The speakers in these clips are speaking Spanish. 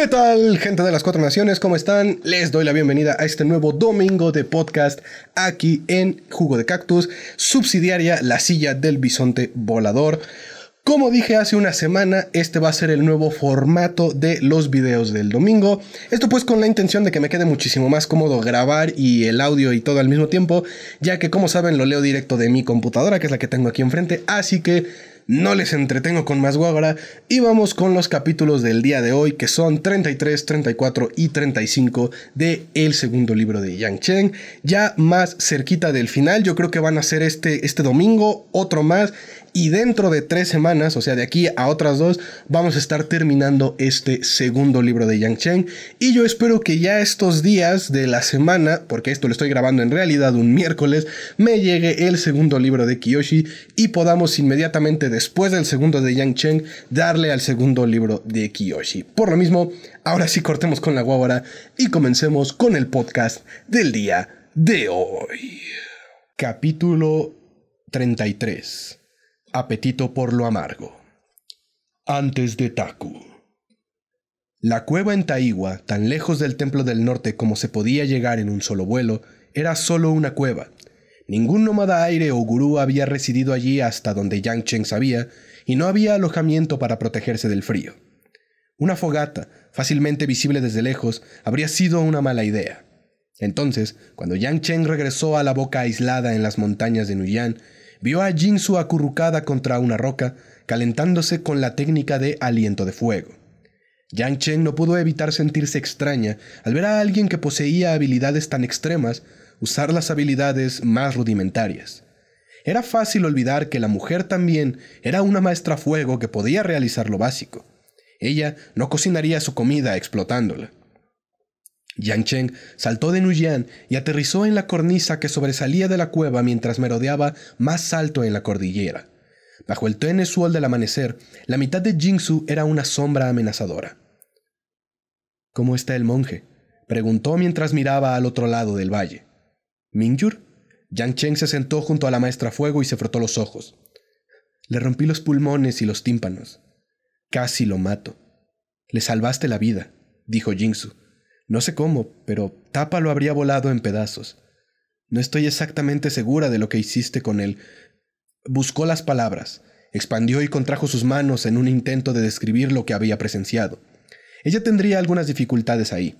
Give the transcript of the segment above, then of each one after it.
¿Qué tal, gente de las cuatro naciones? ¿Cómo están? Les doy la bienvenida a este nuevo domingo de podcast aquí en Jugo de Cactus, subsidiaria La Silla del Bisonte Volador. Como dije hace una semana, este va a ser el nuevo formato de los videos del domingo. Esto pues con la intención de que me quede muchísimo más cómodo grabar y el audio y todo al mismo tiempo, ya que como saben lo leo directo de mi computadora, que es la que tengo aquí enfrente, así que no les entretengo con más guagra y vamos con los capítulos del día de hoy que son 33, 34 y 35 de el segundo libro de Yang Cheng, Ya más cerquita del final, yo creo que van a ser este, este domingo, otro más y dentro de tres semanas, o sea, de aquí a otras dos, vamos a estar terminando este segundo libro de Yang Cheng. Y yo espero que ya estos días de la semana, porque esto lo estoy grabando en realidad un miércoles, me llegue el segundo libro de Kiyoshi y podamos inmediatamente después del segundo de Yang Cheng darle al segundo libro de Kiyoshi. Por lo mismo, ahora sí cortemos con la guábara y comencemos con el podcast del día de hoy. Capítulo 33 Apetito por lo amargo. Antes de Taku. La cueva en Taiwa... tan lejos del Templo del Norte como se podía llegar en un solo vuelo, era solo una cueva. Ningún nómada aire o gurú había residido allí hasta donde Yang Cheng sabía, y no había alojamiento para protegerse del frío. Una fogata, fácilmente visible desde lejos, habría sido una mala idea. Entonces, cuando Yang Cheng regresó a la boca aislada en las montañas de Nuyan, vio a Su acurrucada contra una roca, calentándose con la técnica de aliento de fuego. Yang Chen no pudo evitar sentirse extraña al ver a alguien que poseía habilidades tan extremas usar las habilidades más rudimentarias. Era fácil olvidar que la mujer también era una maestra fuego que podía realizar lo básico. Ella no cocinaría su comida explotándola. Yang Cheng saltó de Nuyan y aterrizó en la cornisa que sobresalía de la cueva mientras merodeaba más alto en la cordillera. Bajo el tenue sol del amanecer, la mitad de Jingsu era una sombra amenazadora. ¿Cómo está el monje? preguntó mientras miraba al otro lado del valle. ¿Mingyur? Yang Cheng se sentó junto a la maestra fuego y se frotó los ojos. Le rompí los pulmones y los tímpanos. Casi lo mato. Le salvaste la vida, dijo Jingsu. No sé cómo, pero Tapa lo habría volado en pedazos. No estoy exactamente segura de lo que hiciste con él. Buscó las palabras, expandió y contrajo sus manos en un intento de describir lo que había presenciado. Ella tendría algunas dificultades ahí.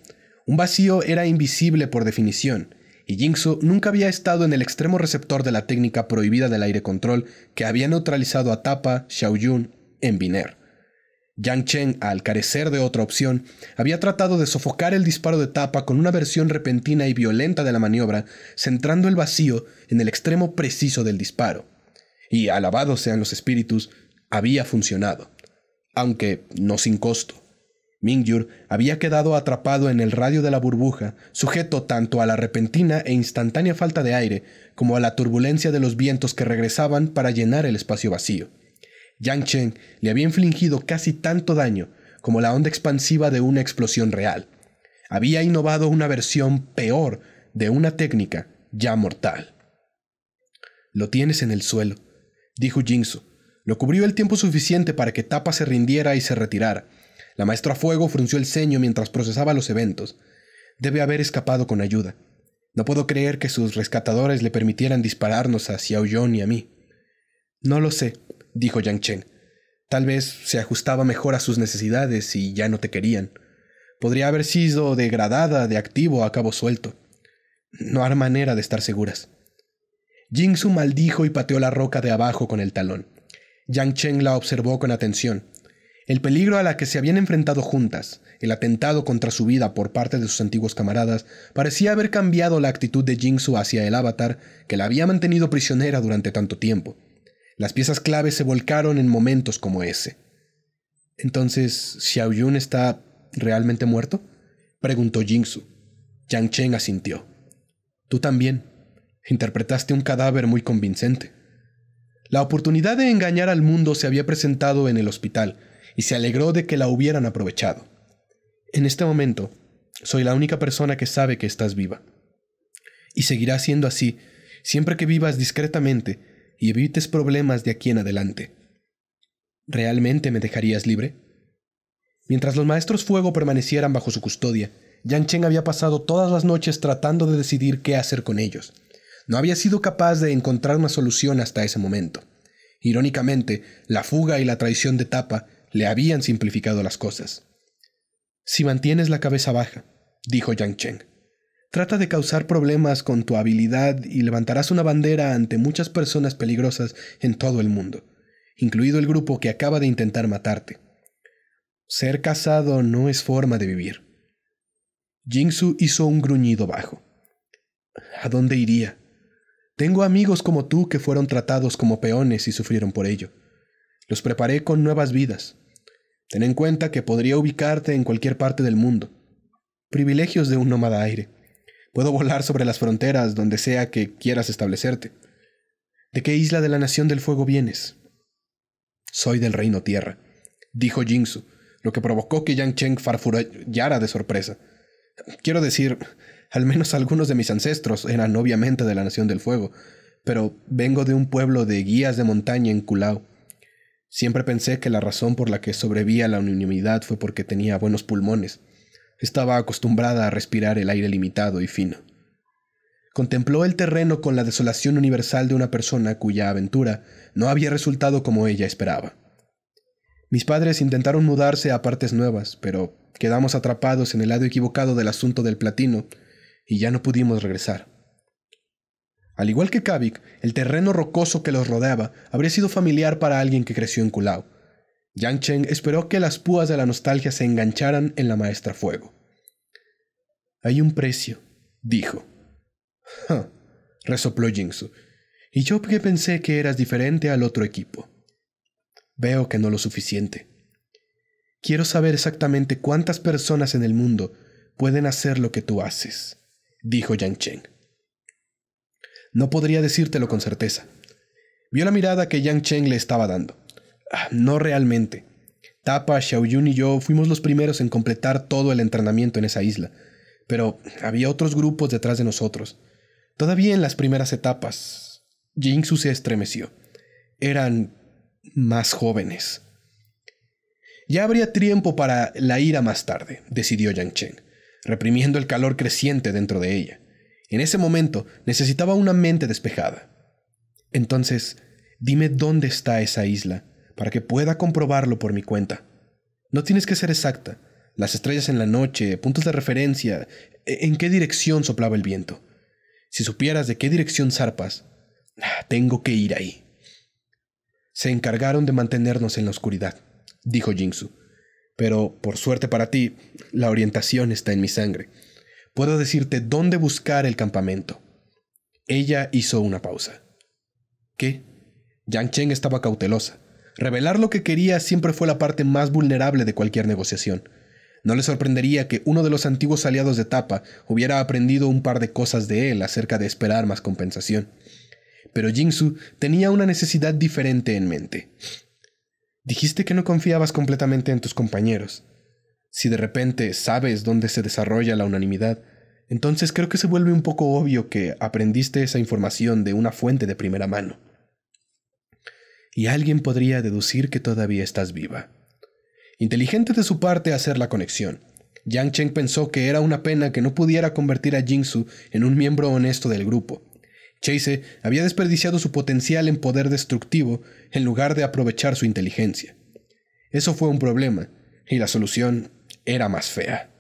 Un vacío era invisible por definición, y Jinxu nunca había estado en el extremo receptor de la técnica prohibida del aire control que había neutralizado a Tapa, Xiaoyun, en Biner. Yang Chen, al carecer de otra opción, había tratado de sofocar el disparo de tapa con una versión repentina y violenta de la maniobra, centrando el vacío en el extremo preciso del disparo. Y, alabados sean los espíritus, había funcionado, aunque no sin costo. Mingyur había quedado atrapado en el radio de la burbuja, sujeto tanto a la repentina e instantánea falta de aire como a la turbulencia de los vientos que regresaban para llenar el espacio vacío. Yang Cheng le había infligido casi tanto daño como la onda expansiva de una explosión real. Había innovado una versión peor de una técnica ya mortal. Lo tienes en el suelo, dijo Jinsu. Lo cubrió el tiempo suficiente para que Tapa se rindiera y se retirara. La maestra Fuego frunció el ceño mientras procesaba los eventos. Debe haber escapado con ayuda. No puedo creer que sus rescatadores le permitieran dispararnos a Yong y a mí. No lo sé, dijo Yang Chen. Tal vez se ajustaba mejor a sus necesidades y ya no te querían. Podría haber sido degradada de activo a cabo suelto. No hay manera de estar seguras. Su maldijo y pateó la roca de abajo con el talón. Yang Cheng la observó con atención. El peligro a la que se habían enfrentado juntas, el atentado contra su vida por parte de sus antiguos camaradas, parecía haber cambiado la actitud de Su hacia el avatar que la había mantenido prisionera durante tanto tiempo. Las piezas claves se volcaron en momentos como ese. Entonces, ¿Xiaoyun está realmente muerto? Preguntó Jingsu. Yang Cheng asintió. Tú también. Interpretaste un cadáver muy convincente. La oportunidad de engañar al mundo se había presentado en el hospital y se alegró de que la hubieran aprovechado. En este momento, soy la única persona que sabe que estás viva. Y seguirá siendo así siempre que vivas discretamente y evites problemas de aquí en adelante. ¿Realmente me dejarías libre? Mientras los maestros fuego permanecieran bajo su custodia, Yang Cheng había pasado todas las noches tratando de decidir qué hacer con ellos. No había sido capaz de encontrar una solución hasta ese momento. Irónicamente, la fuga y la traición de Tapa le habían simplificado las cosas. Si mantienes la cabeza baja, dijo Yang Cheng, Trata de causar problemas con tu habilidad y levantarás una bandera ante muchas personas peligrosas en todo el mundo, incluido el grupo que acaba de intentar matarte. Ser casado no es forma de vivir. Jingsu hizo un gruñido bajo. ¿A dónde iría? Tengo amigos como tú que fueron tratados como peones y sufrieron por ello. Los preparé con nuevas vidas. Ten en cuenta que podría ubicarte en cualquier parte del mundo. Privilegios de un nómada aire. Puedo volar sobre las fronteras donde sea que quieras establecerte. ¿De qué isla de la Nación del Fuego vienes? Soy del Reino Tierra, dijo Jingsu, lo que provocó que Yang Cheng farfurallara de sorpresa. Quiero decir, al menos algunos de mis ancestros eran obviamente de la Nación del Fuego, pero vengo de un pueblo de guías de montaña en Kulao. Siempre pensé que la razón por la que sobreví a la unanimidad fue porque tenía buenos pulmones. Estaba acostumbrada a respirar el aire limitado y fino. Contempló el terreno con la desolación universal de una persona cuya aventura no había resultado como ella esperaba. Mis padres intentaron mudarse a partes nuevas, pero quedamos atrapados en el lado equivocado del asunto del platino y ya no pudimos regresar. Al igual que Kavik, el terreno rocoso que los rodeaba habría sido familiar para alguien que creció en Kulao, Yang Cheng esperó que las púas de la nostalgia se engancharan en la maestra fuego. Hay un precio, dijo. resopló Jingsu. Y yo que pensé que eras diferente al otro equipo. Veo que no lo suficiente. Quiero saber exactamente cuántas personas en el mundo pueden hacer lo que tú haces, dijo Yang Cheng. No podría decírtelo con certeza. Vio la mirada que Yang Cheng le estaba dando. No realmente. Tapa, Xiaoyun y yo fuimos los primeros en completar todo el entrenamiento en esa isla, pero había otros grupos detrás de nosotros. Todavía en las primeras etapas, Su se estremeció. Eran más jóvenes. Ya habría tiempo para la ira más tarde, decidió Yang Chen, reprimiendo el calor creciente dentro de ella. En ese momento necesitaba una mente despejada. Entonces, dime dónde está esa isla para que pueda comprobarlo por mi cuenta. No tienes que ser exacta. Las estrellas en la noche, puntos de referencia, e, en qué dirección soplaba el viento. Si supieras de qué dirección zarpas, tengo que ir ahí. Se encargaron de mantenernos en la oscuridad, dijo Jinsu. Pero, por suerte para ti, la orientación está en mi sangre. Puedo decirte dónde buscar el campamento. Ella hizo una pausa. ¿Qué? Yang Cheng estaba cautelosa. Revelar lo que quería siempre fue la parte más vulnerable de cualquier negociación. No le sorprendería que uno de los antiguos aliados de Tapa hubiera aprendido un par de cosas de él acerca de esperar más compensación. Pero Jingsu tenía una necesidad diferente en mente. Dijiste que no confiabas completamente en tus compañeros. Si de repente sabes dónde se desarrolla la unanimidad, entonces creo que se vuelve un poco obvio que aprendiste esa información de una fuente de primera mano y alguien podría deducir que todavía estás viva. Inteligente de su parte hacer la conexión. Yang Cheng pensó que era una pena que no pudiera convertir a Jingsu en un miembro honesto del grupo. Chase había desperdiciado su potencial en poder destructivo en lugar de aprovechar su inteligencia. Eso fue un problema, y la solución era más fea.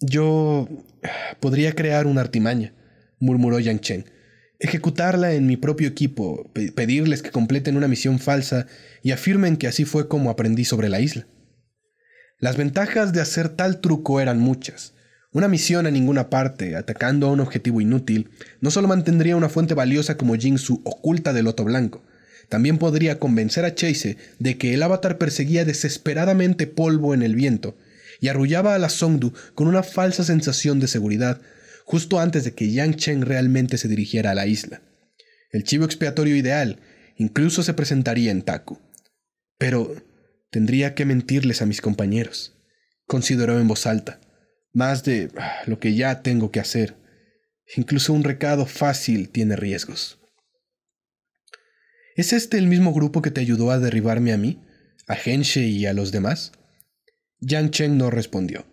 Yo... podría crear una artimaña, murmuró Yang Cheng, ejecutarla en mi propio equipo, pedirles que completen una misión falsa y afirmen que así fue como aprendí sobre la isla. Las ventajas de hacer tal truco eran muchas. Una misión a ninguna parte, atacando a un objetivo inútil, no solo mantendría una fuente valiosa como Jinsu oculta del Loto Blanco, también podría convencer a Chase de que el avatar perseguía desesperadamente polvo en el viento y arrullaba a la Songdu con una falsa sensación de seguridad justo antes de que Yang Cheng realmente se dirigiera a la isla. El chivo expiatorio ideal incluso se presentaría en Taku. Pero tendría que mentirles a mis compañeros, consideró en voz alta, más de lo que ya tengo que hacer. Incluso un recado fácil tiene riesgos. ¿Es este el mismo grupo que te ayudó a derribarme a mí, a Henshe y a los demás? Yang Cheng no respondió.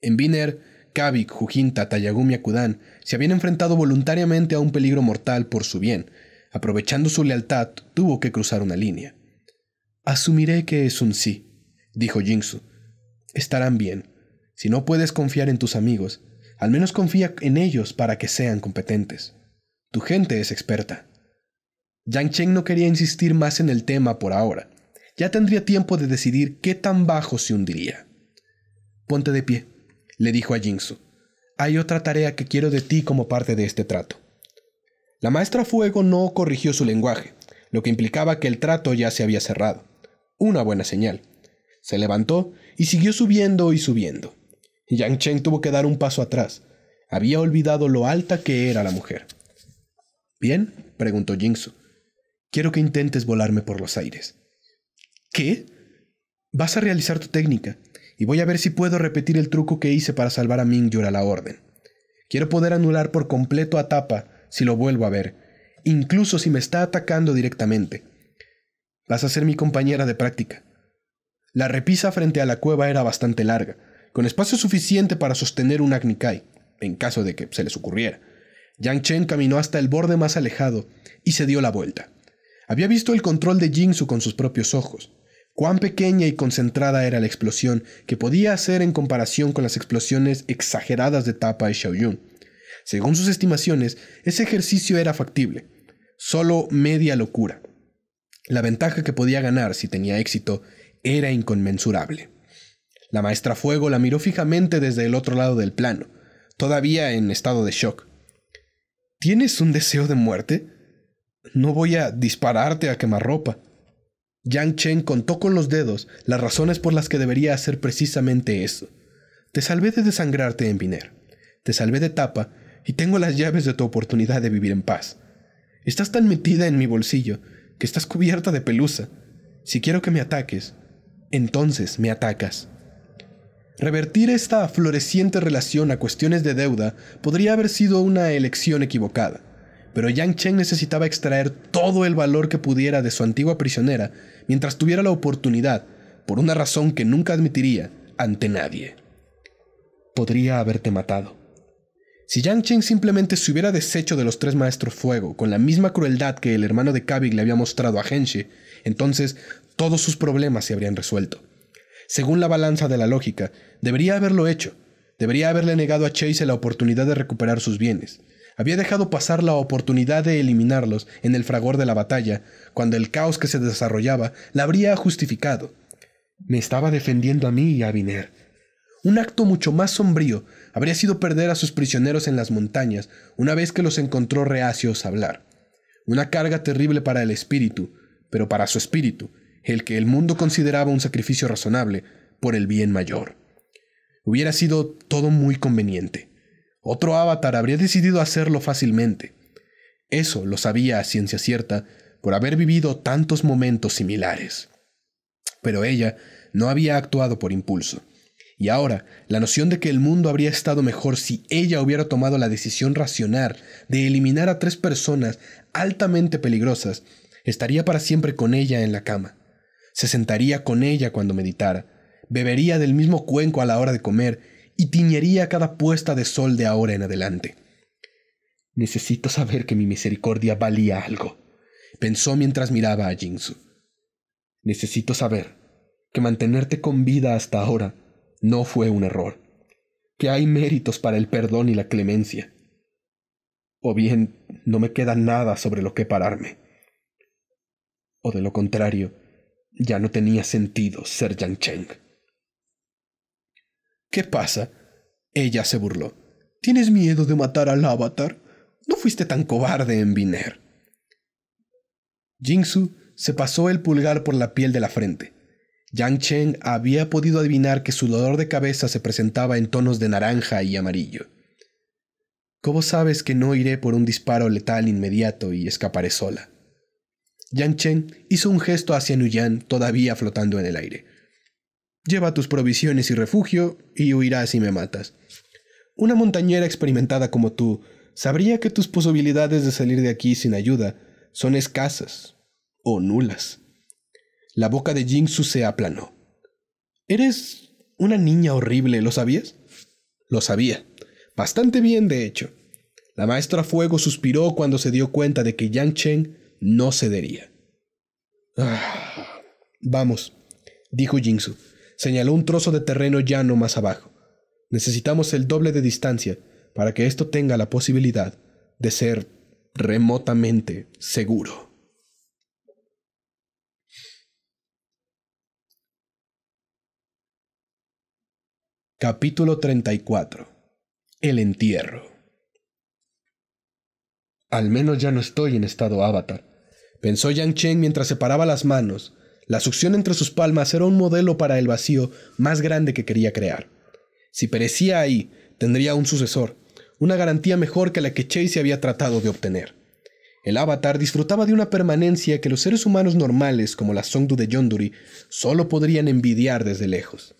En Biner, Kabik, Jujinta, Tayagumi Akudan se habían enfrentado voluntariamente a un peligro mortal por su bien. Aprovechando su lealtad, tuvo que cruzar una línea. Asumiré que es un sí, dijo Jinsu. Estarán bien. Si no puedes confiar en tus amigos, al menos confía en ellos para que sean competentes. Tu gente es experta. Yang Cheng no quería insistir más en el tema por ahora. Ya tendría tiempo de decidir qué tan bajo se hundiría. Ponte de pie, le dijo a Jinsu. Hay otra tarea que quiero de ti como parte de este trato. La maestra Fuego no corrigió su lenguaje, lo que implicaba que el trato ya se había cerrado. Una buena señal. Se levantó y siguió subiendo y subiendo. Yang Cheng tuvo que dar un paso atrás. Había olvidado lo alta que era la mujer. Bien, preguntó Jinsu. Quiero que intentes volarme por los aires. ¿Qué? Vas a realizar tu técnica y voy a ver si puedo repetir el truco que hice para salvar a Ming. a la orden. Quiero poder anular por completo a Tapa si lo vuelvo a ver, incluso si me está atacando directamente. Vas a ser mi compañera de práctica. La repisa frente a la cueva era bastante larga, con espacio suficiente para sostener un Agnikai, en caso de que se les ocurriera. Yang Chen caminó hasta el borde más alejado y se dio la vuelta. Había visto el control de Jinsu con sus propios ojos. Cuán pequeña y concentrada era la explosión que podía hacer en comparación con las explosiones exageradas de Tapa y Xiaoyun. Según sus estimaciones, ese ejercicio era factible, solo media locura. La ventaja que podía ganar si tenía éxito era inconmensurable. La maestra Fuego la miró fijamente desde el otro lado del plano, todavía en estado de shock. ¿Tienes un deseo de muerte? No voy a dispararte a quemarropa. Yang Chen contó con los dedos las razones por las que debería hacer precisamente eso. Te salvé de desangrarte en Biner, te salvé de tapa y tengo las llaves de tu oportunidad de vivir en paz. Estás tan metida en mi bolsillo que estás cubierta de pelusa. Si quiero que me ataques, entonces me atacas. Revertir esta floreciente relación a cuestiones de deuda podría haber sido una elección equivocada pero Yang Cheng necesitaba extraer todo el valor que pudiera de su antigua prisionera mientras tuviera la oportunidad, por una razón que nunca admitiría ante nadie. Podría haberte matado. Si Yang Chen simplemente se hubiera deshecho de los tres maestros fuego con la misma crueldad que el hermano de Kavik le había mostrado a Henshi, entonces todos sus problemas se habrían resuelto. Según la balanza de la lógica, debería haberlo hecho. Debería haberle negado a Chase la oportunidad de recuperar sus bienes, había dejado pasar la oportunidad de eliminarlos en el fragor de la batalla, cuando el caos que se desarrollaba la habría justificado. Me estaba defendiendo a mí y a Viner. Un acto mucho más sombrío habría sido perder a sus prisioneros en las montañas una vez que los encontró reacios a hablar. Una carga terrible para el espíritu, pero para su espíritu, el que el mundo consideraba un sacrificio razonable por el bien mayor. Hubiera sido todo muy conveniente. Otro avatar habría decidido hacerlo fácilmente. Eso lo sabía a ciencia cierta por haber vivido tantos momentos similares. Pero ella no había actuado por impulso. Y ahora, la noción de que el mundo habría estado mejor si ella hubiera tomado la decisión racional de eliminar a tres personas altamente peligrosas, estaría para siempre con ella en la cama. Se sentaría con ella cuando meditara, bebería del mismo cuenco a la hora de comer y tiñería cada puesta de sol de ahora en adelante. Necesito saber que mi misericordia valía algo, pensó mientras miraba a Jinsu. Necesito saber que mantenerte con vida hasta ahora no fue un error, que hay méritos para el perdón y la clemencia. O bien, no me queda nada sobre lo que pararme. O de lo contrario, ya no tenía sentido ser Yang Cheng. ¿Qué pasa? Ella se burló. ¿Tienes miedo de matar al avatar? No fuiste tan cobarde en Viner.» Jingsu se pasó el pulgar por la piel de la frente. Yang Chen había podido adivinar que su dolor de cabeza se presentaba en tonos de naranja y amarillo. ¿Cómo sabes que no iré por un disparo letal inmediato y escaparé sola? Yang Chen hizo un gesto hacia Nuyan todavía flotando en el aire. Lleva tus provisiones y refugio, y huirás si me matas. Una montañera experimentada como tú sabría que tus posibilidades de salir de aquí sin ayuda son escasas o nulas. La boca de Su se aplanó. Eres una niña horrible, ¿lo sabías? Lo sabía. Bastante bien, de hecho. La maestra Fuego suspiró cuando se dio cuenta de que Yang Chen no cedería. Ah, vamos, dijo Jinsu señaló un trozo de terreno llano más abajo. Necesitamos el doble de distancia para que esto tenga la posibilidad de ser remotamente seguro. Capítulo 34. El entierro. Al menos ya no estoy en estado avatar, pensó Yang Chen mientras separaba las manos la succión entre sus palmas era un modelo para el vacío más grande que quería crear. Si perecía ahí, tendría un sucesor, una garantía mejor que la que Chase había tratado de obtener. El avatar disfrutaba de una permanencia que los seres humanos normales como la Songdu de Yonduri solo podrían envidiar desde lejos.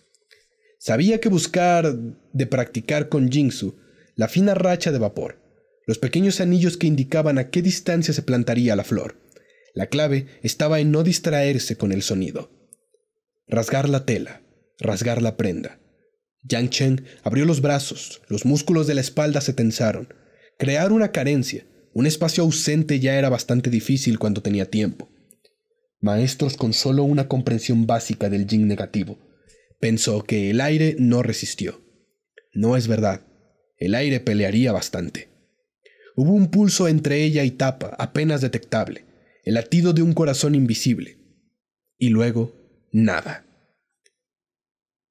Sabía que buscar de practicar con Jinsu la fina racha de vapor, los pequeños anillos que indicaban a qué distancia se plantaría la flor, la clave estaba en no distraerse con el sonido. Rasgar la tela, rasgar la prenda. Yang Cheng abrió los brazos, los músculos de la espalda se tensaron. Crear una carencia, un espacio ausente ya era bastante difícil cuando tenía tiempo. Maestros con solo una comprensión básica del yin negativo. Pensó que el aire no resistió. No es verdad. El aire pelearía bastante. Hubo un pulso entre ella y Tapa, apenas detectable el latido de un corazón invisible. Y luego, nada.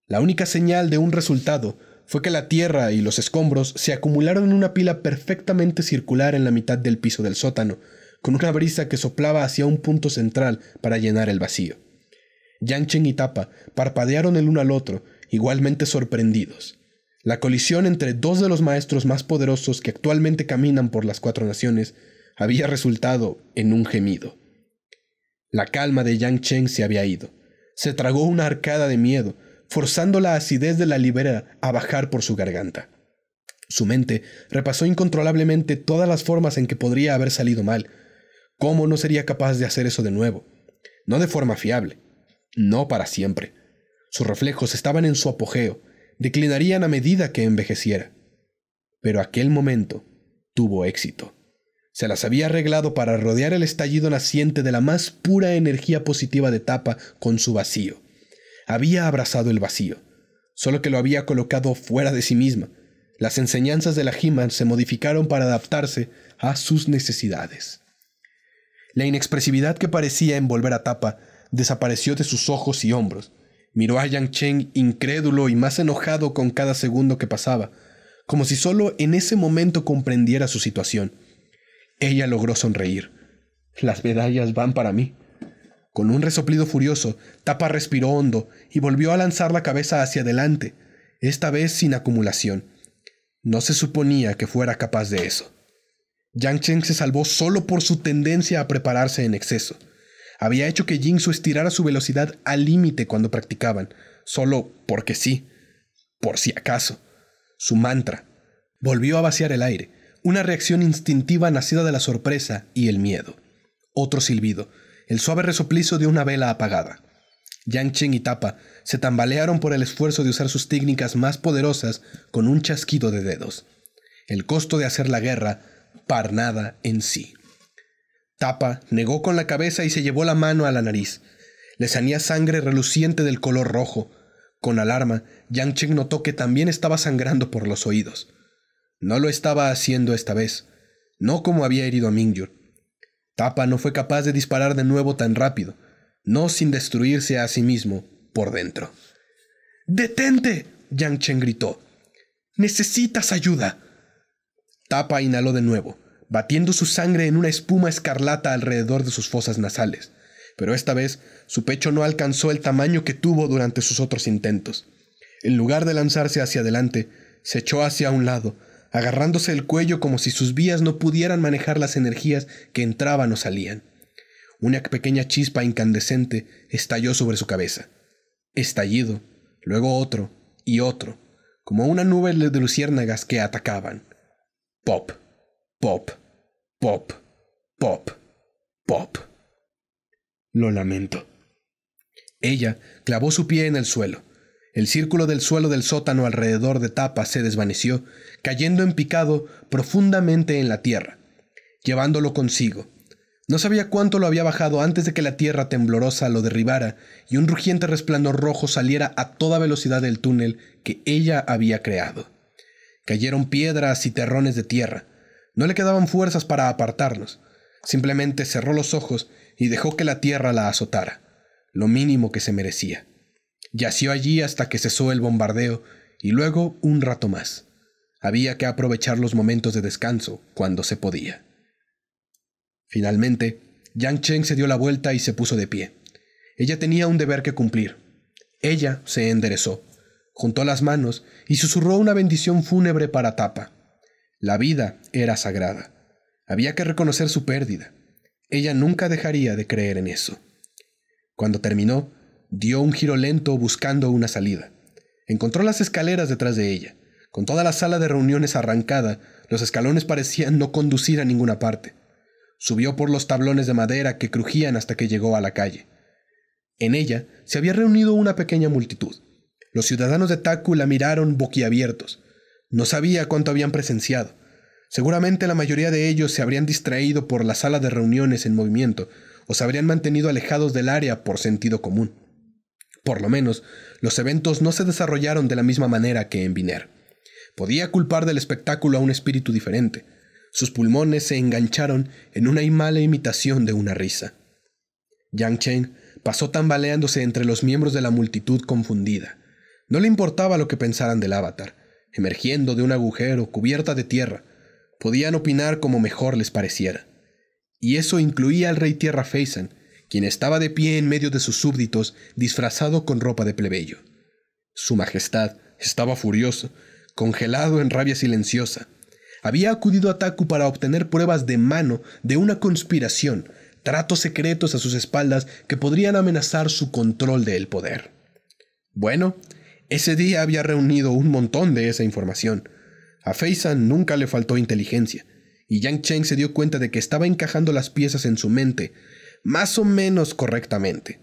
La única señal de un resultado fue que la tierra y los escombros se acumularon en una pila perfectamente circular en la mitad del piso del sótano, con una brisa que soplaba hacia un punto central para llenar el vacío. Yanchen y Tapa parpadearon el uno al otro, igualmente sorprendidos. La colisión entre dos de los maestros más poderosos que actualmente caminan por las cuatro naciones había resultado en un gemido. La calma de Yang Cheng se había ido. Se tragó una arcada de miedo, forzando la acidez de la libera a bajar por su garganta. Su mente repasó incontrolablemente todas las formas en que podría haber salido mal. ¿Cómo no sería capaz de hacer eso de nuevo? No de forma fiable, no para siempre. Sus reflejos estaban en su apogeo, declinarían a medida que envejeciera. Pero aquel momento tuvo éxito. Se las había arreglado para rodear el estallido naciente de la más pura energía positiva de Tapa con su vacío. Había abrazado el vacío, solo que lo había colocado fuera de sí misma. Las enseñanzas de la He-Man se modificaron para adaptarse a sus necesidades. La inexpresividad que parecía envolver a Tapa desapareció de sus ojos y hombros. Miró a Yang Cheng incrédulo y más enojado con cada segundo que pasaba, como si solo en ese momento comprendiera su situación. Ella logró sonreír. Las medallas van para mí. Con un resoplido furioso, Tapa respiró hondo y volvió a lanzar la cabeza hacia adelante, esta vez sin acumulación. No se suponía que fuera capaz de eso. Yang Cheng se salvó solo por su tendencia a prepararse en exceso. Había hecho que Su estirara su velocidad al límite cuando practicaban, solo porque sí, por si acaso. Su mantra. Volvió a vaciar el aire, una reacción instintiva nacida de la sorpresa y el miedo. Otro silbido, el suave resoplizo de una vela apagada. Yang Cheng y Tapa se tambalearon por el esfuerzo de usar sus técnicas más poderosas con un chasquido de dedos. El costo de hacer la guerra, nada en sí. Tapa negó con la cabeza y se llevó la mano a la nariz. Le sanía sangre reluciente del color rojo. Con alarma, Yang Chen notó que también estaba sangrando por los oídos. No lo estaba haciendo esta vez, no como había herido a Mingyur. Tapa no fue capaz de disparar de nuevo tan rápido, no sin destruirse a sí mismo por dentro. ¡Detente! Yang Chen gritó. ¡Necesitas ayuda! Tapa inhaló de nuevo, batiendo su sangre en una espuma escarlata alrededor de sus fosas nasales, pero esta vez su pecho no alcanzó el tamaño que tuvo durante sus otros intentos. En lugar de lanzarse hacia adelante, se echó hacia un lado, agarrándose el cuello como si sus vías no pudieran manejar las energías que entraban o salían. Una pequeña chispa incandescente estalló sobre su cabeza. Estallido, luego otro y otro, como una nube de luciérnagas que atacaban. Pop, pop, pop, pop, pop. Lo lamento. Ella clavó su pie en el suelo el círculo del suelo del sótano alrededor de Tapa se desvaneció, cayendo en picado profundamente en la tierra, llevándolo consigo. No sabía cuánto lo había bajado antes de que la tierra temblorosa lo derribara y un rugiente resplandor rojo saliera a toda velocidad del túnel que ella había creado. Cayeron piedras y terrones de tierra. No le quedaban fuerzas para apartarnos. Simplemente cerró los ojos y dejó que la tierra la azotara, lo mínimo que se merecía. Yació allí hasta que cesó el bombardeo y luego un rato más. Había que aprovechar los momentos de descanso cuando se podía. Finalmente, Yang Cheng se dio la vuelta y se puso de pie. Ella tenía un deber que cumplir. Ella se enderezó, juntó las manos y susurró una bendición fúnebre para Tapa. La vida era sagrada. Había que reconocer su pérdida. Ella nunca dejaría de creer en eso. Cuando terminó, dio un giro lento buscando una salida. Encontró las escaleras detrás de ella. Con toda la sala de reuniones arrancada, los escalones parecían no conducir a ninguna parte. Subió por los tablones de madera que crujían hasta que llegó a la calle. En ella se había reunido una pequeña multitud. Los ciudadanos de Taku la miraron boquiabiertos. No sabía cuánto habían presenciado. Seguramente la mayoría de ellos se habrían distraído por la sala de reuniones en movimiento o se habrían mantenido alejados del área por sentido común. Por lo menos, los eventos no se desarrollaron de la misma manera que en Biner. Podía culpar del espectáculo a un espíritu diferente. Sus pulmones se engancharon en una mala imitación de una risa. Yang Cheng pasó tambaleándose entre los miembros de la multitud confundida. No le importaba lo que pensaran del avatar, emergiendo de un agujero cubierta de tierra. Podían opinar como mejor les pareciera. Y eso incluía al rey Tierra Feisen, quien estaba de pie en medio de sus súbditos, disfrazado con ropa de plebeyo. Su Majestad estaba furioso, congelado en rabia silenciosa. Había acudido a Taku para obtener pruebas de mano de una conspiración, tratos secretos a sus espaldas que podrían amenazar su control del poder. Bueno, ese día había reunido un montón de esa información. A Feisan nunca le faltó inteligencia, y Yang Cheng se dio cuenta de que estaba encajando las piezas en su mente, más o menos correctamente,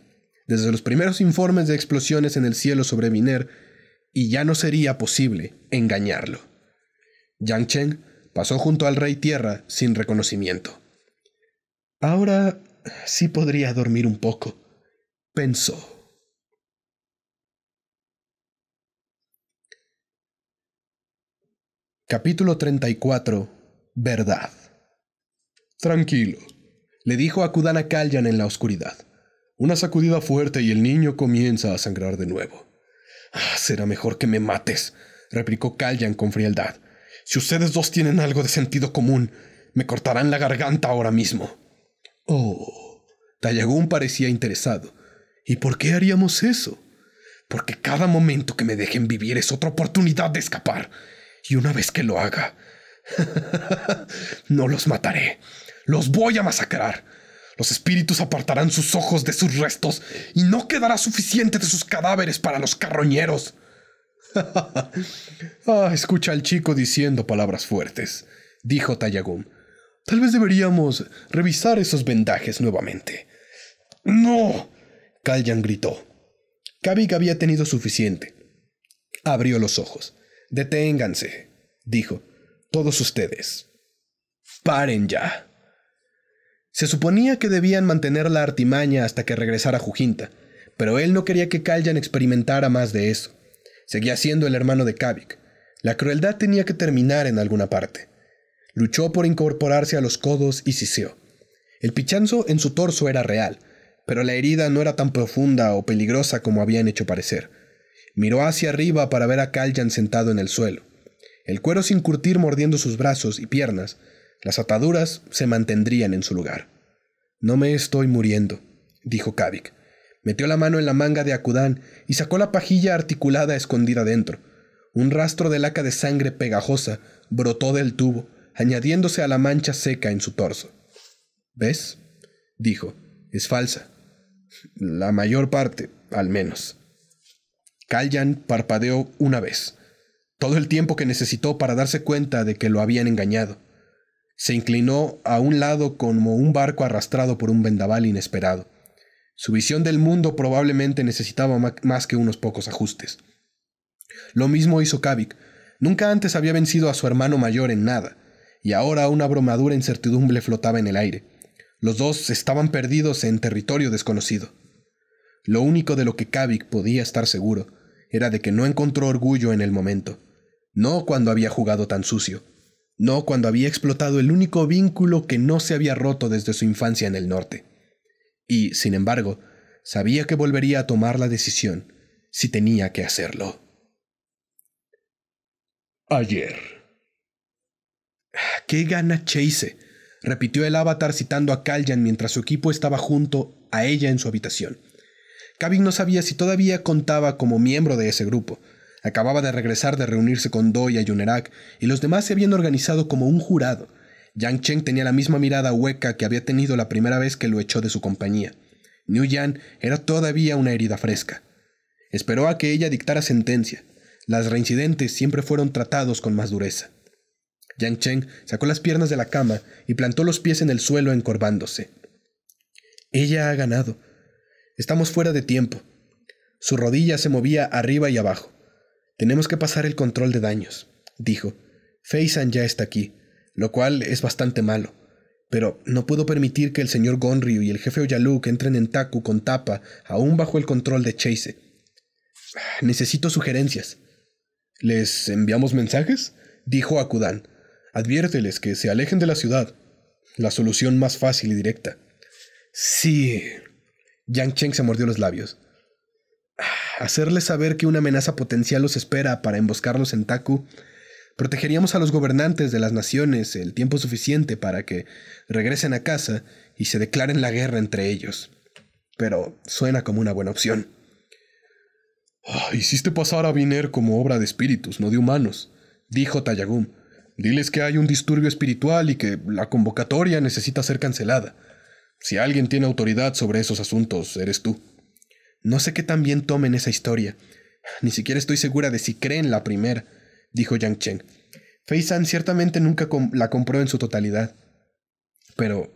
desde los primeros informes de explosiones en el cielo sobre Miner, y ya no sería posible engañarlo. Yang Cheng pasó junto al rey tierra sin reconocimiento. Ahora sí podría dormir un poco, pensó. Capítulo 34. Verdad. Tranquilo, le dijo a Kudana Kalyan en la oscuridad. Una sacudida fuerte y el niño comienza a sangrar de nuevo. Ah, será mejor que me mates, replicó Kalyan con frialdad. Si ustedes dos tienen algo de sentido común, me cortarán la garganta ahora mismo. Oh, Tayagún parecía interesado. ¿Y por qué haríamos eso? Porque cada momento que me dejen vivir es otra oportunidad de escapar. Y una vez que lo haga, no los mataré. Los voy a masacrar. Los espíritus apartarán sus ojos de sus restos y no quedará suficiente de sus cadáveres para los carroñeros. Ah, escucha al chico diciendo palabras fuertes, dijo Tayagum. Tal vez deberíamos revisar esos vendajes nuevamente. ¡No! Kalyan gritó. Kavik había tenido suficiente. Abrió los ojos. Deténganse, dijo. Todos ustedes. Paren ya. Se suponía que debían mantener la artimaña hasta que regresara Jujinta, pero él no quería que Kaljan experimentara más de eso. Seguía siendo el hermano de Kavik. La crueldad tenía que terminar en alguna parte. Luchó por incorporarse a los codos y siseó. El pichanzo en su torso era real, pero la herida no era tan profunda o peligrosa como habían hecho parecer. Miró hacia arriba para ver a Kaljan sentado en el suelo, el cuero sin curtir mordiendo sus brazos y piernas, las ataduras se mantendrían en su lugar. No me estoy muriendo, dijo Kavik. Metió la mano en la manga de Akudan y sacó la pajilla articulada escondida dentro. Un rastro de laca de sangre pegajosa brotó del tubo, añadiéndose a la mancha seca en su torso. ¿Ves? dijo. Es falsa. La mayor parte, al menos. Kalyan parpadeó una vez, todo el tiempo que necesitó para darse cuenta de que lo habían engañado se inclinó a un lado como un barco arrastrado por un vendaval inesperado. Su visión del mundo probablemente necesitaba más que unos pocos ajustes. Lo mismo hizo Kavik. Nunca antes había vencido a su hermano mayor en nada, y ahora una bromadura incertidumbre flotaba en el aire. Los dos estaban perdidos en territorio desconocido. Lo único de lo que Kavik podía estar seguro era de que no encontró orgullo en el momento, no cuando había jugado tan sucio, no cuando había explotado el único vínculo que no se había roto desde su infancia en el norte. Y, sin embargo, sabía que volvería a tomar la decisión si tenía que hacerlo. Ayer. ¿Qué gana Chase? repitió el avatar citando a Kalyan mientras su equipo estaba junto a ella en su habitación. Kavik no sabía si todavía contaba como miembro de ese grupo, Acababa de regresar de reunirse con Do y Yunerak y los demás se habían organizado como un jurado. Yang Cheng tenía la misma mirada hueca que había tenido la primera vez que lo echó de su compañía. Niu Yan era todavía una herida fresca. Esperó a que ella dictara sentencia. Las reincidentes siempre fueron tratados con más dureza. Yang Cheng sacó las piernas de la cama y plantó los pies en el suelo encorvándose. Ella ha ganado. Estamos fuera de tiempo. Su rodilla se movía arriba y abajo. Tenemos que pasar el control de daños, dijo. Feisan ya está aquí, lo cual es bastante malo. Pero no puedo permitir que el señor Gonryu y el jefe Oyaluk entren en Taku con tapa, aún bajo el control de Chase. Necesito sugerencias. ¿Les enviamos mensajes? dijo Akudan. Adviérteles que se alejen de la ciudad. La solución más fácil y directa. Sí. Yang Cheng se mordió los labios hacerles saber que una amenaza potencial los espera para emboscarlos en Taku, protegeríamos a los gobernantes de las naciones el tiempo suficiente para que regresen a casa y se declaren la guerra entre ellos. Pero suena como una buena opción. Ah, hiciste pasar a Viner como obra de espíritus, no de humanos, dijo Tayagum. Diles que hay un disturbio espiritual y que la convocatoria necesita ser cancelada. Si alguien tiene autoridad sobre esos asuntos, eres tú. No sé qué tan bien tomen esa historia. Ni siquiera estoy segura de si creen la primera, dijo Yang Chen. Fei San ciertamente nunca la compró en su totalidad. Pero...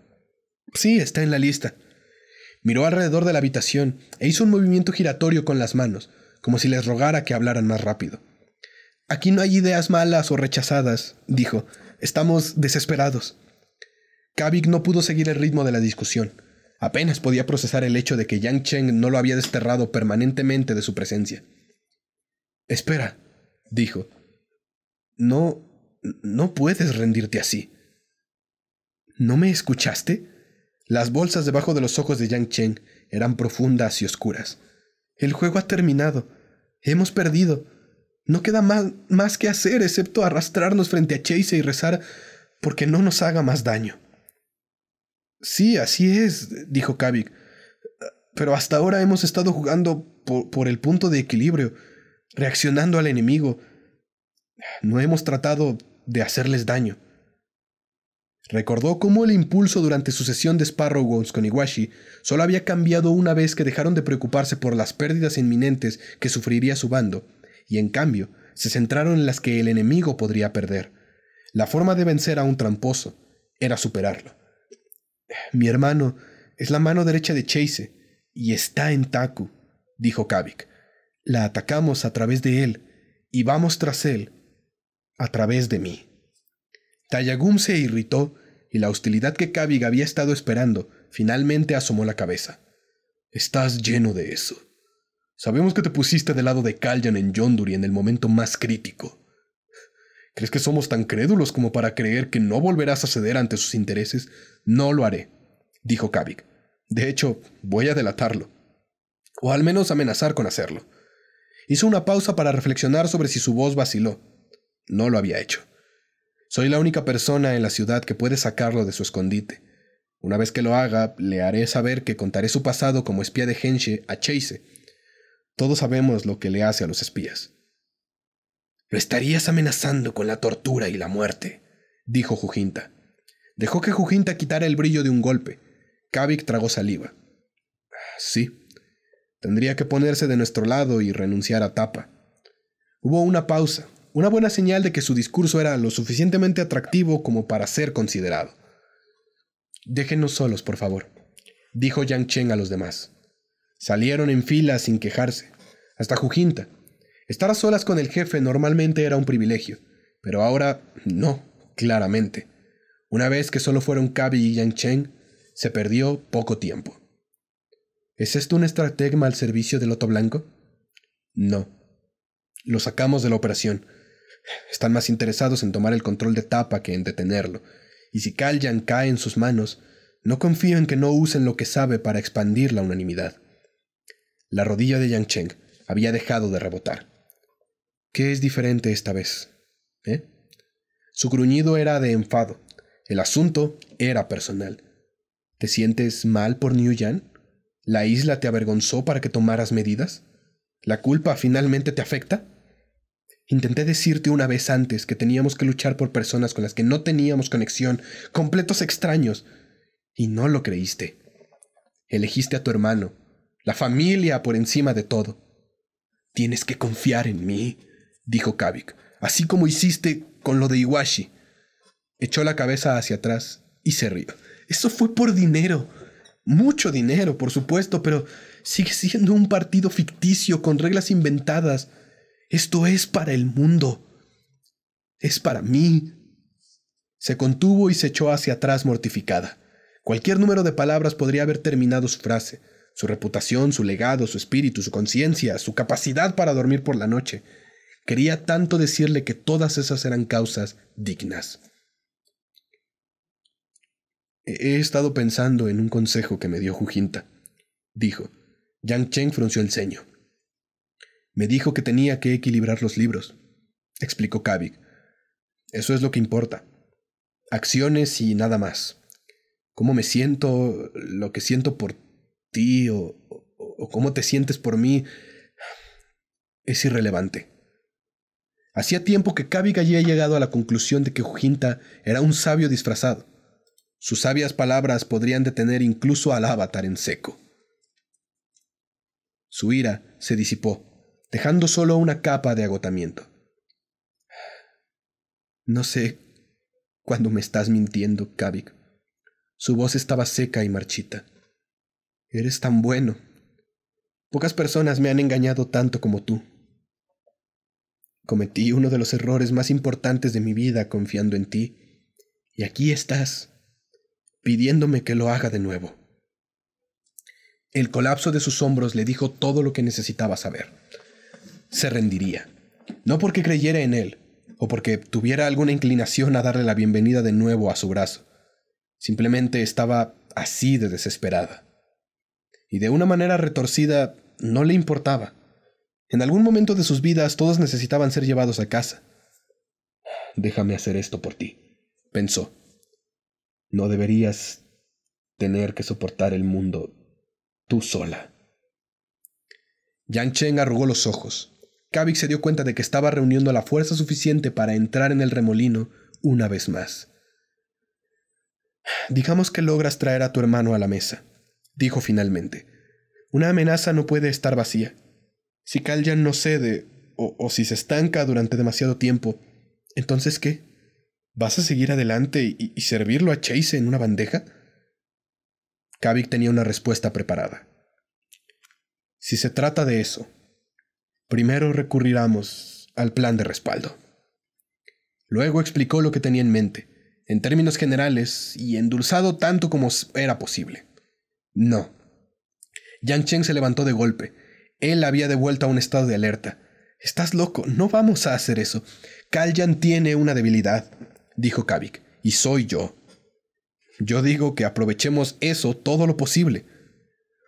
Sí, está en la lista. Miró alrededor de la habitación e hizo un movimiento giratorio con las manos, como si les rogara que hablaran más rápido. Aquí no hay ideas malas o rechazadas, dijo. Estamos desesperados. Kavik no pudo seguir el ritmo de la discusión. Apenas podía procesar el hecho de que Yang Cheng no lo había desterrado permanentemente de su presencia. Espera, dijo. No. no puedes rendirte así. ¿No me escuchaste? Las bolsas debajo de los ojos de Yang Cheng eran profundas y oscuras. El juego ha terminado. Hemos perdido. No queda más, más que hacer excepto arrastrarnos frente a Chase y rezar porque no nos haga más daño. Sí, así es, dijo Kavik. Pero hasta ahora hemos estado jugando por, el punto de equilibrio, reaccionando al enemigo. No hemos tratado de hacerles daño. Recordó cómo el impulso durante su sesión de Sparrow's con Iwashi solo había cambiado una vez que dejaron de preocuparse por las pérdidas inminentes que sufriría su bando, y en cambio se centraron en las que el enemigo podría perder. La forma de vencer a un tramposo era superarlo. Mi hermano es la mano derecha de Chase y está en Taku, dijo Kavik. La atacamos a través de él y vamos tras él, a través de mí. Tayagum se irritó y la hostilidad que Kavik había estado esperando finalmente asomó la cabeza. Estás lleno de eso. Sabemos que te pusiste del lado de Kalyan en Yonduri en el momento más crítico. ¿Crees que somos tan crédulos como para creer que no volverás a ceder ante sus intereses no lo haré, dijo Kavik. De hecho, voy a delatarlo. O al menos amenazar con hacerlo. Hizo una pausa para reflexionar sobre si su voz vaciló. No lo había hecho. Soy la única persona en la ciudad que puede sacarlo de su escondite. Una vez que lo haga, le haré saber que contaré su pasado como espía de Henshe a Chase. Todos sabemos lo que le hace a los espías. Lo estarías amenazando con la tortura y la muerte, dijo Jujinta. Dejó que Jujinta quitara el brillo de un golpe. Kavik tragó saliva. Sí. Tendría que ponerse de nuestro lado y renunciar a Tapa. Hubo una pausa, una buena señal de que su discurso era lo suficientemente atractivo como para ser considerado. Déjenos solos, por favor, dijo Yang Cheng a los demás. Salieron en fila sin quejarse, hasta Jujinta. Estar a solas con el jefe normalmente era un privilegio, pero ahora no, claramente. Una vez que solo fueron Kabi y Yang Cheng se perdió poco tiempo. ¿Es esto un estratagema al servicio del Loto Blanco? No. Lo sacamos de la operación. Están más interesados en tomar el control de Tapa que en detenerlo. Y si yang cae en sus manos, no confío en que no usen lo que sabe para expandir la unanimidad. La rodilla de Yang Cheng había dejado de rebotar. ¿Qué es diferente esta vez? ¿Eh? Su gruñido era de enfado, el asunto era personal. ¿Te sientes mal por New ¿La isla te avergonzó para que tomaras medidas? ¿La culpa finalmente te afecta? Intenté decirte una vez antes que teníamos que luchar por personas con las que no teníamos conexión, completos extraños, y no lo creíste. Elegiste a tu hermano, la familia por encima de todo. Tienes que confiar en mí, dijo Kavik, así como hiciste con lo de Iwashi echó la cabeza hacia atrás y se rió. Eso fue por dinero. Mucho dinero, por supuesto, pero sigue siendo un partido ficticio con reglas inventadas. Esto es para el mundo. Es para mí. Se contuvo y se echó hacia atrás mortificada. Cualquier número de palabras podría haber terminado su frase, su reputación, su legado, su espíritu, su conciencia, su capacidad para dormir por la noche. Quería tanto decirle que todas esas eran causas dignas. He estado pensando en un consejo que me dio Jujinta, dijo. Yang Cheng frunció el ceño. Me dijo que tenía que equilibrar los libros, explicó Kavik. Eso es lo que importa. Acciones y nada más. Cómo me siento, lo que siento por ti o, cómo te sientes por mí es irrelevante. Hacía tiempo que Kavik había llegado a la conclusión de que Jujinta era un sabio disfrazado sus sabias palabras podrían detener incluso al avatar en seco. Su ira se disipó, dejando solo una capa de agotamiento. No sé cuándo me estás mintiendo, Kavik. Su voz estaba seca y marchita. Eres tan bueno. Pocas personas me han engañado tanto como tú. Cometí uno de los errores más importantes de mi vida confiando en ti. Y aquí estás, pidiéndome que lo haga de nuevo. El colapso de sus hombros le dijo todo lo que necesitaba saber. Se rendiría, no porque creyera en él, o porque tuviera alguna inclinación a darle la bienvenida de nuevo a su brazo. Simplemente estaba así de desesperada. Y de una manera retorcida, no le importaba. En algún momento de sus vidas todos necesitaban ser llevados a casa. Déjame hacer esto por ti, pensó. No deberías tener que soportar el mundo tú sola. Yang Cheng arrugó los ojos. Kavik se dio cuenta de que estaba reuniendo la fuerza suficiente para entrar en el remolino una vez más. Digamos que logras traer a tu hermano a la mesa, dijo finalmente. Una amenaza no puede estar vacía. Si Kalyan no cede, o, o si se estanca durante demasiado tiempo, entonces ¿qué? ¿Vas a seguir adelante y, servirlo a Chase en una bandeja? Kavik tenía una respuesta preparada. Si se trata de eso, primero recurriremos al plan de respaldo. Luego explicó lo que tenía en mente, en términos generales y endulzado tanto como era posible. No. Yang Cheng se levantó de golpe. Él había devuelto a un estado de alerta. Estás loco, no vamos a hacer eso. Kalyan tiene una debilidad dijo Kavik, y soy yo. Yo digo que aprovechemos eso todo lo posible.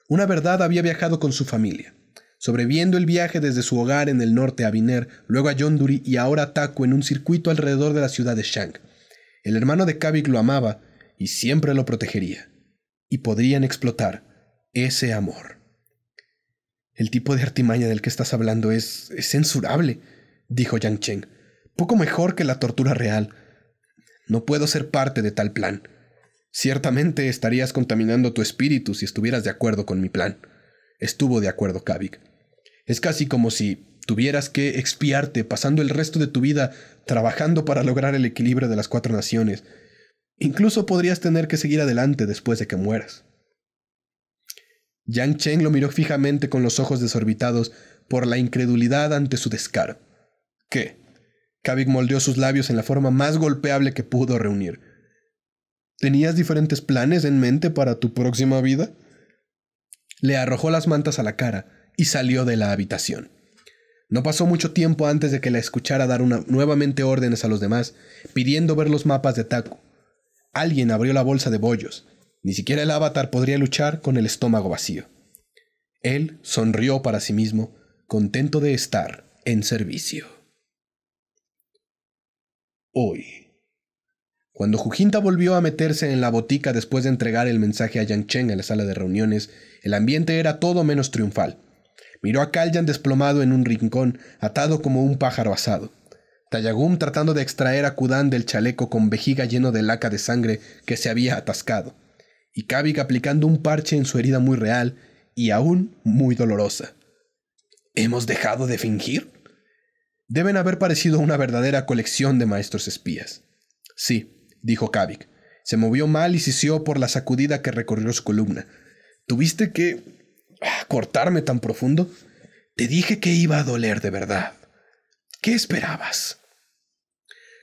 Una verdad había viajado con su familia, sobreviviendo el viaje desde su hogar en el norte a Biner, luego a Yonduri y ahora a Taku en un circuito alrededor de la ciudad de Shang. El hermano de Kavik lo amaba y siempre lo protegería. Y podrían explotar ese amor. El tipo de artimaña del que estás hablando es, censurable, dijo Yang Cheng. Poco mejor que la tortura real. No puedo ser parte de tal plan. Ciertamente estarías contaminando tu espíritu si estuvieras de acuerdo con mi plan. Estuvo de acuerdo Kavik. Es casi como si tuvieras que expiarte pasando el resto de tu vida trabajando para lograr el equilibrio de las cuatro naciones. Incluso podrías tener que seguir adelante después de que mueras. Yang Cheng lo miró fijamente con los ojos desorbitados por la incredulidad ante su descaro. ¿Qué? Kavik moldeó sus labios en la forma más golpeable que pudo reunir. ¿Tenías diferentes planes en mente para tu próxima vida? Le arrojó las mantas a la cara y salió de la habitación. No pasó mucho tiempo antes de que la escuchara dar una, nuevamente órdenes a los demás, pidiendo ver los mapas de taco. Alguien abrió la bolsa de bollos. Ni siquiera el avatar podría luchar con el estómago vacío. Él sonrió para sí mismo, contento de estar en servicio hoy. Cuando Jujinta volvió a meterse en la botica después de entregar el mensaje a Yang Cheng en la sala de reuniones, el ambiente era todo menos triunfal. Miró a Kalyan desplomado en un rincón, atado como un pájaro asado. Tayagum tratando de extraer a Kudan del chaleco con vejiga lleno de laca de sangre que se había atascado. Y Kavik aplicando un parche en su herida muy real y aún muy dolorosa. ¿Hemos dejado de fingir? Deben haber parecido una verdadera colección de maestros espías. Sí, dijo Kavik. Se movió mal y sisió por la sacudida que recorrió su columna. ¿Tuviste que ah, cortarme tan profundo? Te dije que iba a doler de verdad. ¿Qué esperabas?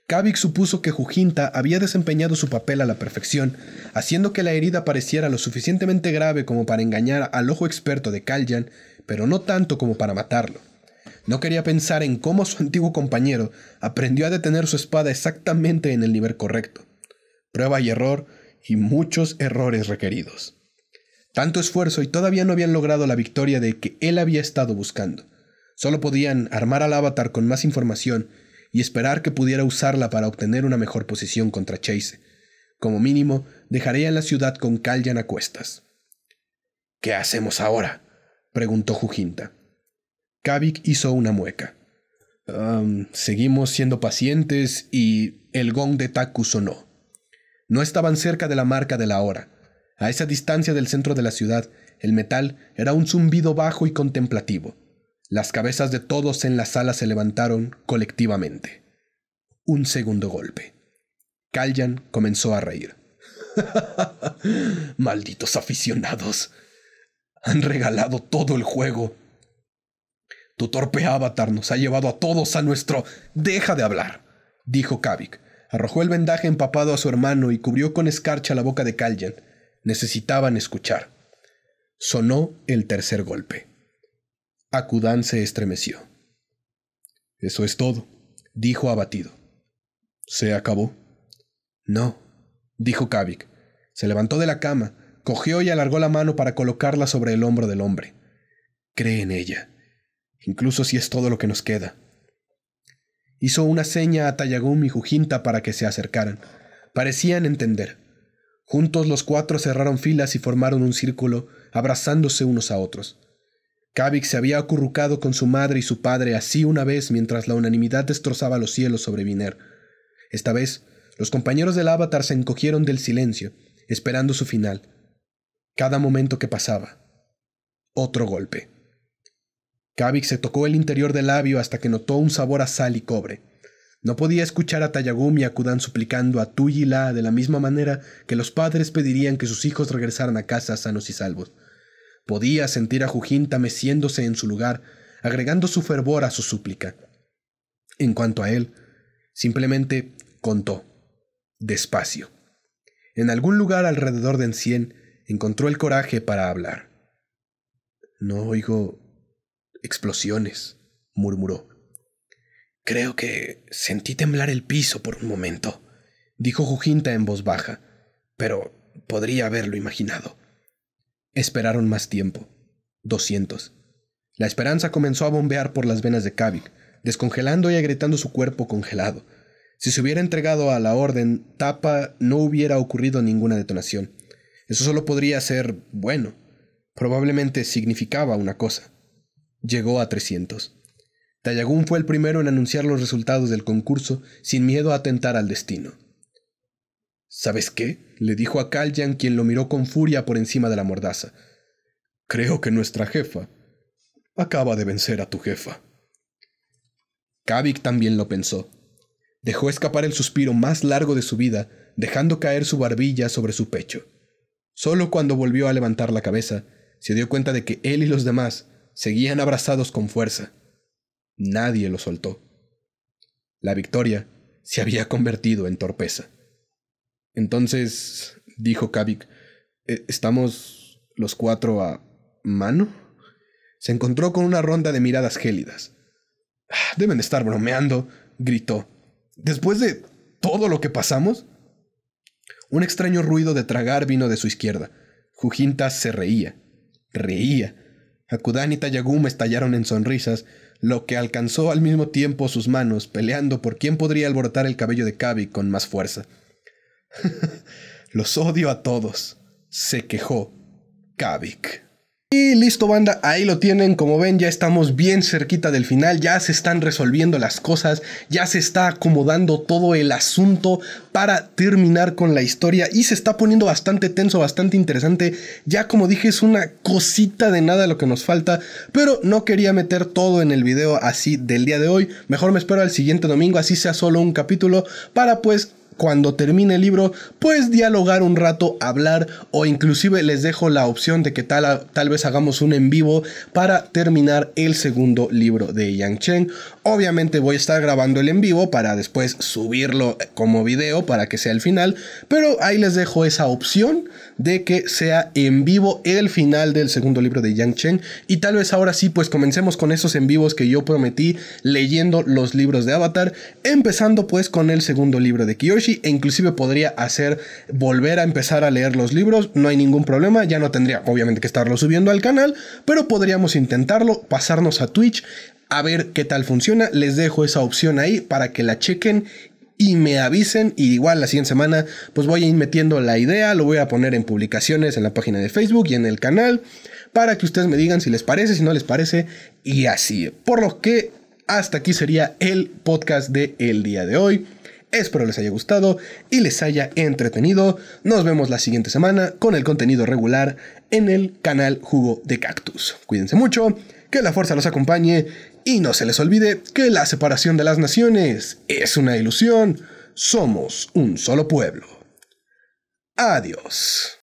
Kavik supuso que Jujinta había desempeñado su papel a la perfección, haciendo que la herida pareciera lo suficientemente grave como para engañar al ojo experto de Kalyan, pero no tanto como para matarlo. No quería pensar en cómo su antiguo compañero aprendió a detener su espada exactamente en el nivel correcto. Prueba y error, y muchos errores requeridos. Tanto esfuerzo y todavía no habían logrado la victoria de que él había estado buscando. Solo podían armar al avatar con más información y esperar que pudiera usarla para obtener una mejor posición contra Chase. Como mínimo, dejaría la ciudad con Kaljan a cuestas. ¿Qué hacemos ahora? preguntó Jujinta. Kavik hizo una mueca. seguimos siendo pacientes y el gong de Taku sonó. No estaban cerca de la marca de la hora. A esa distancia del centro de la ciudad, el metal era un zumbido bajo y contemplativo. Las cabezas de todos en la sala se levantaron colectivamente. Un segundo golpe. Kalyan comenzó a reír. Malditos aficionados. Han regalado todo el juego. Tu torpe avatar nos ha llevado a todos a nuestro... Deja de hablar, dijo Kavik. Arrojó el vendaje empapado a su hermano y cubrió con escarcha la boca de Kaljan. Necesitaban escuchar. Sonó el tercer golpe. Akudan se estremeció. Eso es todo, dijo abatido. ¿Se acabó? No, dijo Kavik. Se levantó de la cama, cogió y alargó la mano para colocarla sobre el hombro del hombre. Cree en ella incluso si es todo lo que nos queda. Hizo una seña a Tayagum y Jujinta para que se acercaran. Parecían entender. Juntos los cuatro cerraron filas y formaron un círculo, abrazándose unos a otros. Kavik se había acurrucado con su madre y su padre así una vez mientras la unanimidad destrozaba los cielos sobre Viner. Esta vez, los compañeros del avatar se encogieron del silencio, esperando su final. Cada momento que pasaba. Otro golpe. Kavik se tocó el interior del labio hasta que notó un sabor a sal y cobre. No podía escuchar a Tayagum y a Kudan suplicando a la de la misma manera que los padres pedirían que sus hijos regresaran a casa sanos y salvos. Podía sentir a Jujinta meciéndose en su lugar, agregando su fervor a su súplica. En cuanto a él, simplemente contó, despacio. En algún lugar alrededor de Encien encontró el coraje para hablar. No oigo explosiones, murmuró. Creo que sentí temblar el piso por un momento, dijo Jujinta en voz baja, pero podría haberlo imaginado. Esperaron más tiempo. Doscientos. La esperanza comenzó a bombear por las venas de Kavik, descongelando y agrietando su cuerpo congelado. Si se hubiera entregado a la orden, Tapa no hubiera ocurrido ninguna detonación. Eso solo podría ser bueno. Probablemente significaba una cosa llegó a 300. Tayagún fue el primero en anunciar los resultados del concurso sin miedo a atentar al destino. ¿Sabes qué? le dijo a Kaljan quien lo miró con furia por encima de la mordaza. Creo que nuestra jefa acaba de vencer a tu jefa. Kavik también lo pensó. Dejó escapar el suspiro más largo de su vida, dejando caer su barbilla sobre su pecho. Solo cuando volvió a levantar la cabeza, se dio cuenta de que él y los demás seguían abrazados con fuerza. Nadie lo soltó. La victoria se había convertido en torpeza. Entonces, dijo Kavik, e, ¿estamos los cuatro a mano? Se encontró con una ronda de miradas gélidas. Ah, deben estar bromeando, gritó. Después de todo lo que pasamos. Un extraño ruido de tragar vino de su izquierda. Jujinta se reía, reía, Akudán y Tayagum estallaron en sonrisas, lo que alcanzó al mismo tiempo sus manos, peleando por quién podría alborotar el cabello de Kabi con más fuerza. Los odio a todos, se quejó Kavik. Y listo banda, ahí lo tienen, como ven ya estamos bien cerquita del final, ya se están resolviendo las cosas, ya se está acomodando todo el asunto para terminar con la historia y se está poniendo bastante tenso, bastante interesante, ya como dije es una cosita de nada lo que nos falta, pero no quería meter todo en el video así del día de hoy, mejor me espero al siguiente domingo, así sea solo un capítulo, para pues cuando termine el libro, pues dialogar un rato, hablar o inclusive les dejo la opción de que tal, tal vez hagamos un en vivo para terminar el segundo libro de Yang Cheng Obviamente voy a estar grabando el en vivo para después subirlo eh, como video para que sea el final, pero ahí les dejo esa opción de que sea en vivo el final del segundo libro de Yang Chen y tal vez ahora sí pues comencemos con esos en vivos que yo prometí leyendo los libros de Avatar, empezando pues con el segundo libro de Kiyoshi e inclusive podría hacer volver a empezar a leer los libros, no hay ningún problema, ya no tendría obviamente que estarlo subiendo al canal, pero podríamos intentarlo, pasarnos a Twitch, a ver qué tal funciona, les dejo esa opción ahí para que la chequen y me avisen. Y igual la siguiente semana, pues voy a ir metiendo la idea, lo voy a poner en publicaciones en la página de Facebook y en el canal para que ustedes me digan si les parece, si no les parece y así. Por lo que hasta aquí sería el podcast del el día de hoy. Espero les haya gustado y les haya entretenido. Nos vemos la siguiente semana con el contenido regular en el canal Jugo de Cactus. Cuídense mucho, que la fuerza los acompañe y no se les olvide que la separación de las naciones es una ilusión. Somos un solo pueblo. Adiós.